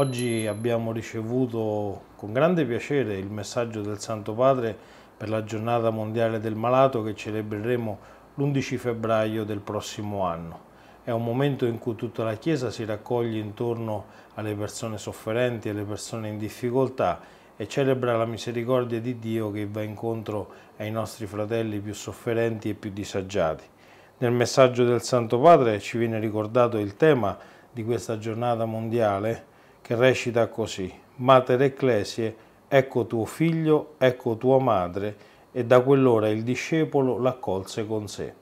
Oggi abbiamo ricevuto con grande piacere il messaggio del Santo Padre per la giornata mondiale del malato che celebreremo l'11 febbraio del prossimo anno. È un momento in cui tutta la Chiesa si raccoglie intorno alle persone sofferenti, alle persone in difficoltà e celebra la misericordia di Dio che va incontro ai nostri fratelli più sofferenti e più disagiati. Nel messaggio del Santo Padre ci viene ricordato il tema di questa giornata mondiale, che recita così, Mater Ecclesie, ecco tuo figlio, ecco tua madre, e da quell'ora il discepolo l'accolse con sé.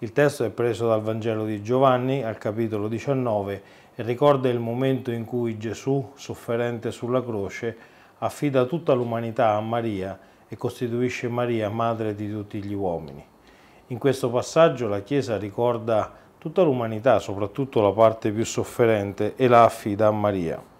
Il testo è preso dal Vangelo di Giovanni al capitolo 19 e ricorda il momento in cui Gesù, sofferente sulla croce, affida tutta l'umanità a Maria e costituisce Maria madre di tutti gli uomini. In questo passaggio la Chiesa ricorda tutta l'umanità, soprattutto la parte più sofferente, e la affida a Maria.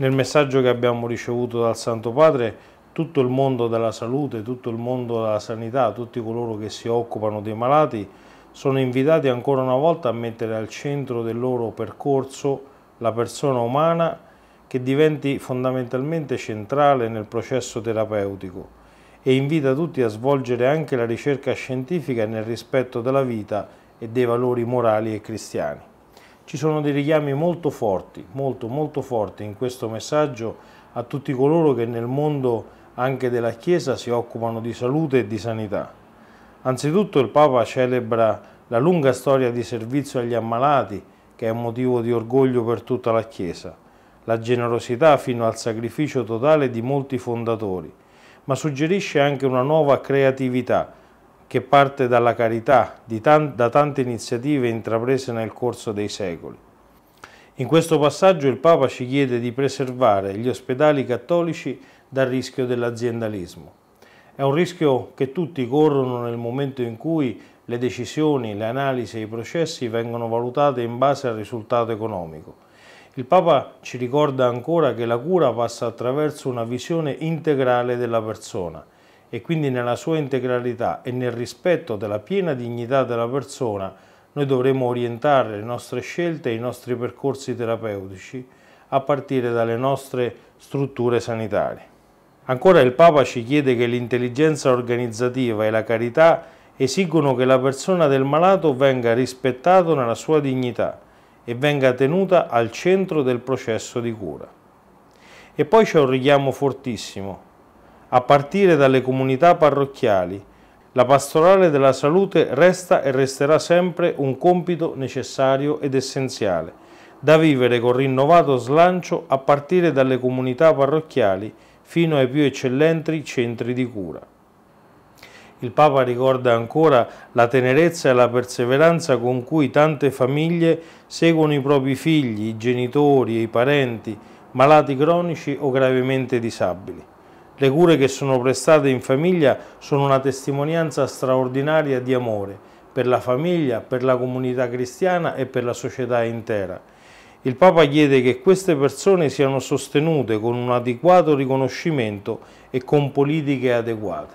Nel messaggio che abbiamo ricevuto dal Santo Padre, tutto il mondo della salute, tutto il mondo della sanità, tutti coloro che si occupano dei malati, sono invitati ancora una volta a mettere al centro del loro percorso la persona umana che diventi fondamentalmente centrale nel processo terapeutico e invita tutti a svolgere anche la ricerca scientifica nel rispetto della vita e dei valori morali e cristiani. Ci sono dei richiami molto forti, molto molto forti in questo messaggio a tutti coloro che nel mondo anche della Chiesa si occupano di salute e di sanità. Anzitutto il Papa celebra la lunga storia di servizio agli ammalati, che è un motivo di orgoglio per tutta la Chiesa, la generosità fino al sacrificio totale di molti fondatori, ma suggerisce anche una nuova creatività che parte dalla carità, tan da tante iniziative intraprese nel corso dei secoli. In questo passaggio il Papa ci chiede di preservare gli ospedali cattolici dal rischio dell'aziendalismo. È un rischio che tutti corrono nel momento in cui le decisioni, le analisi e i processi vengono valutate in base al risultato economico. Il Papa ci ricorda ancora che la cura passa attraverso una visione integrale della persona, e quindi nella sua integralità e nel rispetto della piena dignità della persona, noi dovremo orientare le nostre scelte e i nostri percorsi terapeutici a partire dalle nostre strutture sanitarie. Ancora il Papa ci chiede che l'intelligenza organizzativa e la carità esigono che la persona del malato venga rispettata nella sua dignità e venga tenuta al centro del processo di cura. E poi c'è un richiamo fortissimo a partire dalle comunità parrocchiali. La pastorale della salute resta e resterà sempre un compito necessario ed essenziale, da vivere con rinnovato slancio a partire dalle comunità parrocchiali fino ai più eccellenti centri di cura. Il Papa ricorda ancora la tenerezza e la perseveranza con cui tante famiglie seguono i propri figli, i genitori e i parenti, malati cronici o gravemente disabili. Le cure che sono prestate in famiglia sono una testimonianza straordinaria di amore per la famiglia, per la comunità cristiana e per la società intera. Il Papa chiede che queste persone siano sostenute con un adeguato riconoscimento e con politiche adeguate.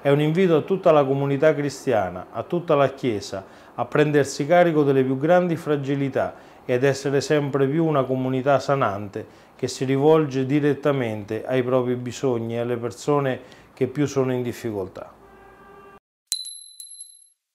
È un invito a tutta la comunità cristiana, a tutta la Chiesa, a prendersi carico delle più grandi fragilità ed essere sempre più una comunità sanante che si rivolge direttamente ai propri bisogni e alle persone che più sono in difficoltà.